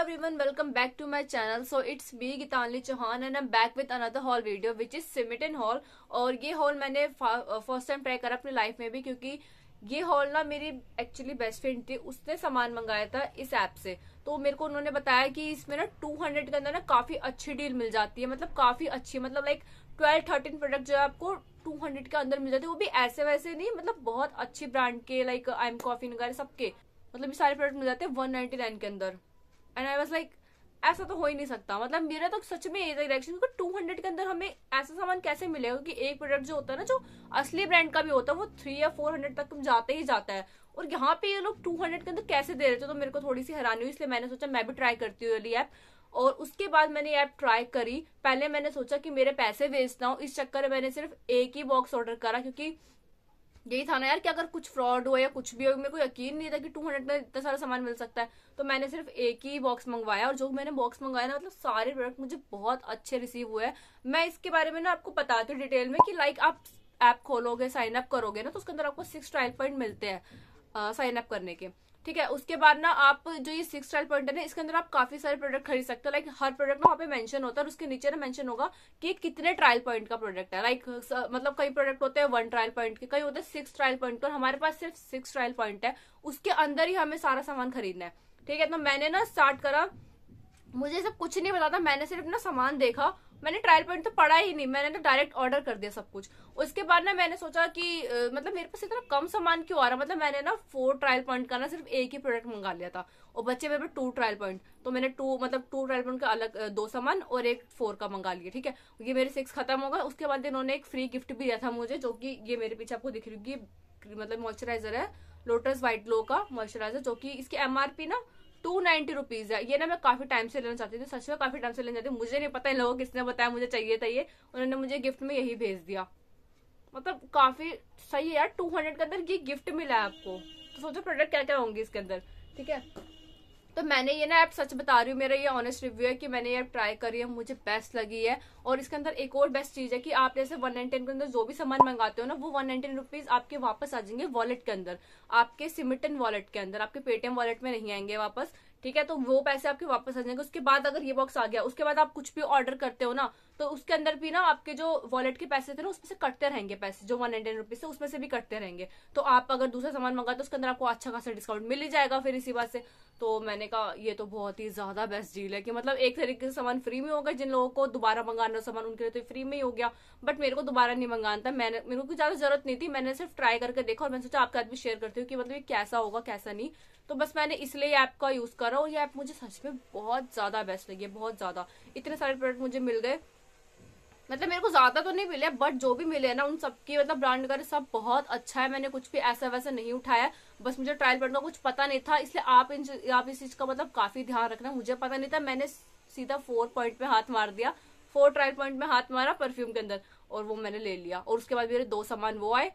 everyone welcome back to my channel so it's me Gitanli Chauhan and I'm back with another haul video which is Simitan hall और ये hall मैंने first time try करा अपनी life में भी क्योंकि ये हॉल ना मेरी एक्चुअली बेस्ट फ्रेंड थी उसने सामान मंगाया था इस ऐप से तो मेरे को उन्होंने बताया कि इसमें ना टू हंड्रेड के अंदर ना काफी अच्छी डील मिल जाती है मतलब काफी अच्छी मतलब लाइक ट्वेल्व थर्टीन प्रोडक्ट जो है आपको टू हंड्रेड के अंदर मिल जाते हैं वो भी ऐसे वैसे नहीं मतलब बहुत अच्छी ब्रांड के लाइक आई एम कॉफी वगैरह सबके मतलब ये सारे प्रोडक्ट मिल जाते हैं वन नाइनटी नाइन के अंदर एंड आई वॉज लाइक ऐसा तो हो ही नहीं सकता मतलब मेरा तो सच में ये डायरेक्शन क्योंकि टू हंड्रेड के अंदर हमें ऐसा सामान कैसे मिलेगा क्योंकि एक प्रोडक्ट जो होता है ना जो असली ब्रांड का भी होता है वो थ्री या फोर हंड्रेड तक तो जाते ही जाता है और यहाँ पे ये लोग टू हंड्रेड के अंदर कैसे दे रहे थे तो मेरे को थोड़ी सी हैरानी हुई इसलिए मैंने सोचा मैं भी ट्राई करती हूँ वाली ऐप और उसके बाद मैंने ऐप ट्राई करी पहले मैंने सोचा कि मेरे पैसे वेस्ट ना हो इस चक्कर में मैंने सिर्फ एक ही बॉक्स ऑर्डर करा क्योंकि यही था ना यार कि अगर कुछ फ्रॉड हो या कुछ भी हो मेरे को यकीन नहीं था कि टू हंड्रेड में इतना सारा सामान मिल सकता है तो मैंने सिर्फ एक ही बॉक्स मंगवाया और जो मैंने बॉक्स मंगवाया ना मतलब सारे प्रोडक्ट मुझे बहुत अच्छे रिसीव हुए हैं मैं इसके बारे में ना आपको बताती हूँ डिटेल में कि लाइक आप ऐप खोलोगे साइन अप करोगे ना तो उसके अंदर आपको सिक्स ट्रायल पॉइंट मिलते हैं साइन अप करने के ठीक है उसके बाद ना आप जो ये सिक्स स्टाइल पॉइंटर है इसके अंदर आप काफी सारे प्रोडक्ट खरीद सकते हो लाइक हर प्रोडक्ट वहाँ पे मेंशन होता है और उसके नीचे ना मेंशन होगा कि कितने ट्रायल पॉइंट का प्रोडक्ट है लाइक मतलब कई प्रोडक्ट होते हैं वन ट्रायल पॉइंट के कई होते हैं सिक्स ट्रायल पॉइंट और हमारे पास सिर्फ सिक्स ट्रायल पॉइंट है उसके अंदर ही हमें सारा सामान खरीदना है ठीक है तो मैंने ना स्टार्ट करा मुझे सब कुछ नहीं पता था मैंने सिर्फ ना सामान देखा मैंने ट्रायल पॉइंट तो पढ़ा ही नहीं मैंने तो डायरेक्ट ऑर्डर कर दिया सब कुछ उसके बाद ना मैंने सोचा कि मतलब मेरे पास इतना कम सामान क्यों आ रहा मतलब मैंने ना फोर ट्रायल पॉइंट का ना सिर्फ एक ही प्रोडक्ट मंगा लिया था और बच्चे मेरे पास टू ट्रायल पॉइंट तो मैंने टू मतलब टू ट्रायल पॉइंट का अलग दो सामान और एक फोर का मंगा लिया ठीक है ये मेरे सिक्स खत्म होगा उसके बाद इन्होंने एक फ्री गिफ्ट भी दिया था मुझे जो कि ये मेरे पीछे आपको दिख रही मतलब मॉइस्चराइजर है लोटस वाइट ग्लो का मॉइस्चराइजर जो कि इसकी एमआरपी ना टू नाइन्टी रुपीज है ये ना मैं काफी टाइम से लेना चाहती थी सच में काफी टाइम से लेना चाहती हूँ मुझे नहीं पता इन लोगों किसने बताया मुझे चाहिए था ये उन्होंने मुझे गिफ्ट में यही भेज दिया मतलब काफी सही है यार टू हंड्रेड के अंदर ये गिफ्ट मिला है आपको तो सोचो प्रोडक्ट क्या क्या होंगे इसके अंदर ठीक है तो मैंने ये ना ऐप सच बता रही हूँ मेरा ये ऑनेस्ट रिव्यू है कि मैंने ये ऐप ट्राई करी है मुझे बेस्ट लगी है और इसके अंदर एक और बेस्ट चीज है कि आप जैसे वन नाइन टेन के अंदर जो भी सामान मंगाते हो ना वो वन नाइन टेन रुपीज आपके वापस आ जाएंगे वॉलेट के अंदर आपके सिमिटन वॉलेट के अंदर आपके पेटीएम वॉलेट में नहीं आएंगे वापस ठीक है तो वो पैसे आपके वापस आ जाएंगे उसके बाद अगर ये बॉक्स आ गया उसके बाद आप कुछ भी ऑर्डर करते हो ना तो उसके अंदर भी ना आपके जो वॉलेट के पैसे थे ना उसमें से कटते रहेंगे पैसे जो वन हंड्रेड रुपीज है उसमें से भी कटते रहेंगे तो आप अगर दूसरा सामान मंगाते तो उसके अंदर आपको अच्छा खासा डिस्काउंट मिल ही जाएगा फिर इसी बात से तो मैंने कहा ये तो बहुत ही ज्यादा बेस्ट डील है कि मतलब एक तरीके से सामान फ्री में होगा जिन लोगों को दोबारा मंगाना सामान उनके लिए तो फ्री में ही हो गया बट मेरे को दोबारा नहीं मंगाना था मैंने मेरे को ज्यादा जरूरत नहीं थी मैंने सिर्फ ट्राई करके देखा और मैंने सोचा आपके साथ भी शेयर करती हूँ कि मतलब ये कैसा होगा कैसा नहीं तो बस मैंने इसलिए ऐप का यूज करा और ये ऐप मुझे सच में बहुत ज्यादा बेस्ट लगी है बहुत ज्यादा इतने सारे प्रोडक्ट मुझे मिल गए मतलब मेरे को ज्यादा तो नहीं मिले बट जो भी मिले ना उन सबकी मतलब ब्रांड वगैरह सब बहुत अच्छा है मैंने कुछ भी ऐसा वैसा नहीं उठाया बस मुझे ट्रायल पैटर्न का कुछ पता नहीं था इसलिए आप इन आप इस चीज का मतलब काफी ध्यान रखना मुझे पता नहीं था मैंने सीधा फोर पॉइंट पे हाथ मार दिया फोर ट्रायल पॉइंट में हाथ मारा परफ्यूम के अंदर और वो मैंने ले लिया और उसके बाद मेरे दो सामान वो आए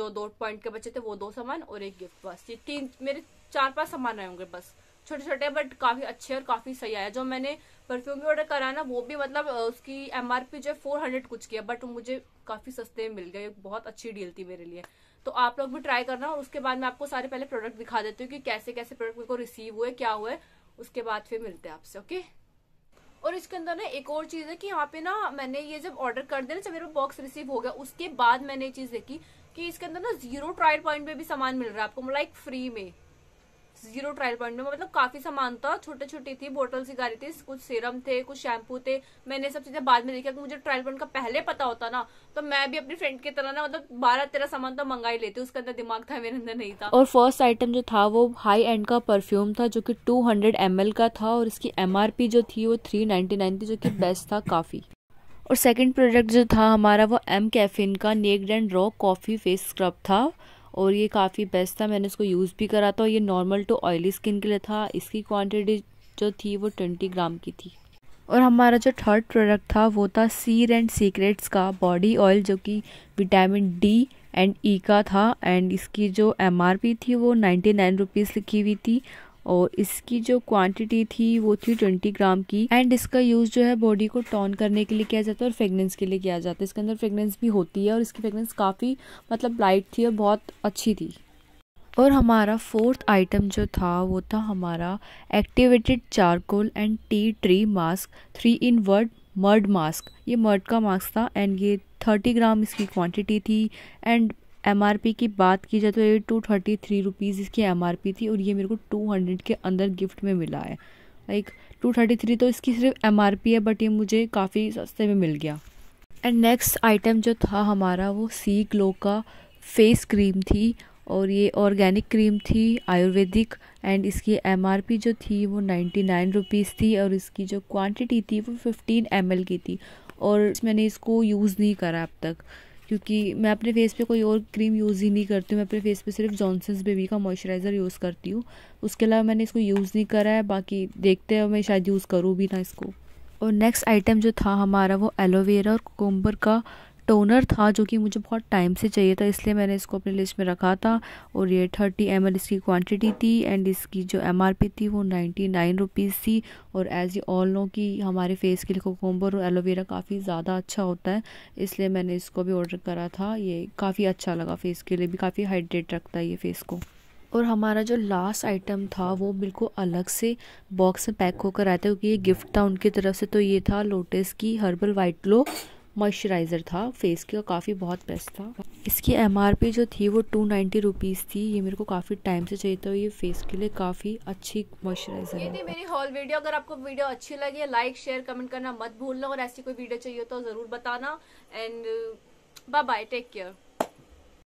जो दो पॉइंट के बचे थे वो दो सामान और एक गिफ्ट बस ये तीन मेरे चार पांच सामान आए होंगे बस छोटे छोटे बट काफी अच्छे और काफी सही आया जो मैंने परफ्यूम भी ऑर्डर करा ना वो भी मतलब उसकी एमआरपी जो है फोर हंड्रेड कुछ किया बट मुझे काफी सस्ते में मिल गए बहुत अच्छी डील थी मेरे लिए तो आप लोग भी ट्राई करना और उसके बाद मैं आपको सारे पहले प्रोडक्ट दिखा देती हूँ कि कैसे कैसे प्रोडक्ट मेरे को रिसीव हुए क्या हुए उसके बाद फिर मिलते हैं आपसे ओके और इसके अंदर ना एक और चीज है कि यहाँ पे ना मैंने ये जब ऑर्डर कर दिया ना जब मेरा बॉक्स रिसीव हो गया उसके बाद मैंने ये चीज देखी कि इसके अंदर ना जीरो ट्रायल पॉइंट पे भी सामान मिल रहा है आपको लाइक फ्री में जीरो ट्रायल पॉइंट में मतलब काफी सामान था छोटे छोटी थी बोटल सिगारी थी कुछ सीरम थे कुछ शैम्पू थे मैंने सब चीजें बाद में देखी अगर मुझे ट्रायल पॉइंट का पहले पता होता ना तो मैं भी अपनी फ्रेंड की तरह ना मतलब बारह तेरह सामान तो मंगा ही लेती उसके अंदर दिमाग था मेरे अंदर नहीं था और फर्स्ट आइटम जो था वो हाई एंड का परफ्यूम था जो की टू हंड्रेड का था और इसकी एम जो थी वो थ्री थी जो की बेस्ट था काफी और सेकंड प्रोडक्ट जो था हमारा वो एम कैफिन का naked and raw coffee face scrub था और ये काफ़ी बेस्ट था मैंने इसको यूज़ भी करा था और ये नॉर्मल टू ऑयली स्किन के लिए था इसकी क्वांटिटी जो थी वो ट्वेंटी ग्राम की थी और हमारा जो थर्ड प्रोडक्ट था वो था सीर एंड सीक्रेट्स का बॉडी ऑयल जो कि विटामिन डी एंड ई का था एंड इसकी जो एम थी वो नाइन्टी नाइन रुपीज़ लिखी हुई थी और इसकी जो क्वांटिटी थी वो थी ट्वेंटी ग्राम की एंड इसका यूज़ जो है बॉडी को टॉन करने के लिए किया जाता है और फ्रेगनेंस के लिए किया जाता है इसके अंदर फ्रेगनेंस भी होती है और इसकी फ्रेगनेंस काफ़ी मतलब लाइट थी और बहुत अच्छी थी और हमारा फोर्थ आइटम जो था वो था हमारा activated charcoal and tea tree mask three in वर्ड मर्ड मास्क ये मर्ड का मास्क था एंड ये थर्टी ग्राम इसकी क्वांटिटी थी एंड एम की बात की जाए तो ये टू थर्टी थ्री रुपीज़ इसकी एम थी और ये मेरे को टू हंड्रेड के अंदर गिफ्ट में मिला है लाइक टू थर्टी थ्री तो इसकी सिर्फ एम है बट ये मुझे काफ़ी सस्ते में मिल गया एंड नेक्स्ट आइटम जो था हमारा वो सी ग्लो का फेस क्रीम थी और ये ऑर्गेनिक क्रीम थी आयुर्वेदिक एंड इसकी एम जो थी वो नाइन्टी नाइन रुपीज़ थी और इसकी जो क्वान्टिटी थी वो फिफ्टीन एम की थी और मैंने इसको यूज़ नहीं करा अब तक क्योंकि मैं अपने फेस पे कोई और क्रीम यूज़ ही नहीं करती हूँ मैं अपने फेस पे सिर्फ जॉनसन्स बेबी का मॉइस्चराइज़र यूज़ करती हूँ उसके अलावा मैंने इसको यूज़ नहीं करा है बाकी देखते हैं मैं शायद यूज़ करूँ भी ना इसको और नेक्स्ट आइटम जो था हमारा वो एलोवेरा और कोकम्बर का टोनर था जो कि मुझे बहुत टाइम से चाहिए था इसलिए मैंने इसको अपनी लिस्ट में रखा था और ये थर्टी एम इसकी क्वांटिटी थी एंड इसकी जो एम थी वो नाइन्टी नाइन रुपीज़ थी और एज़ ये ऑल नो कि हमारे फेस के लिए कोकोम्बर और एलोवेरा काफ़ी ज़्यादा अच्छा होता है इसलिए मैंने इसको भी ऑर्डर करा था ये काफ़ी अच्छा लगा फेस के लिए भी काफ़ी हाइड्रेट रखता है ये फेस को और हमारा जो लास्ट आइटम था वो बिल्कुल अलग से बॉक्स में पैक होकर आया था क्योंकि ये गिफ्ट था उनकी तरफ से तो ये था लोटस की हर्बल वाइट ग्लो मॉइस्चराइज़र था फेस के काफ़ी बहुत बेस्ट था इसकी एम जो थी वो टू नाइन्टी रुपीज़ थी ये मेरे को काफ़ी टाइम से चाहिए था ये फेस के लिए काफ़ी अच्छी मॉइस्चराइज़र ये थी मेरी हॉल वीडियो अगर आपको वीडियो अच्छी लगी लाइक शेयर कमेंट करना मत भूलना और ऐसी कोई वीडियो चाहिए तो ज़रूर बताना एंड बाय टेक केयर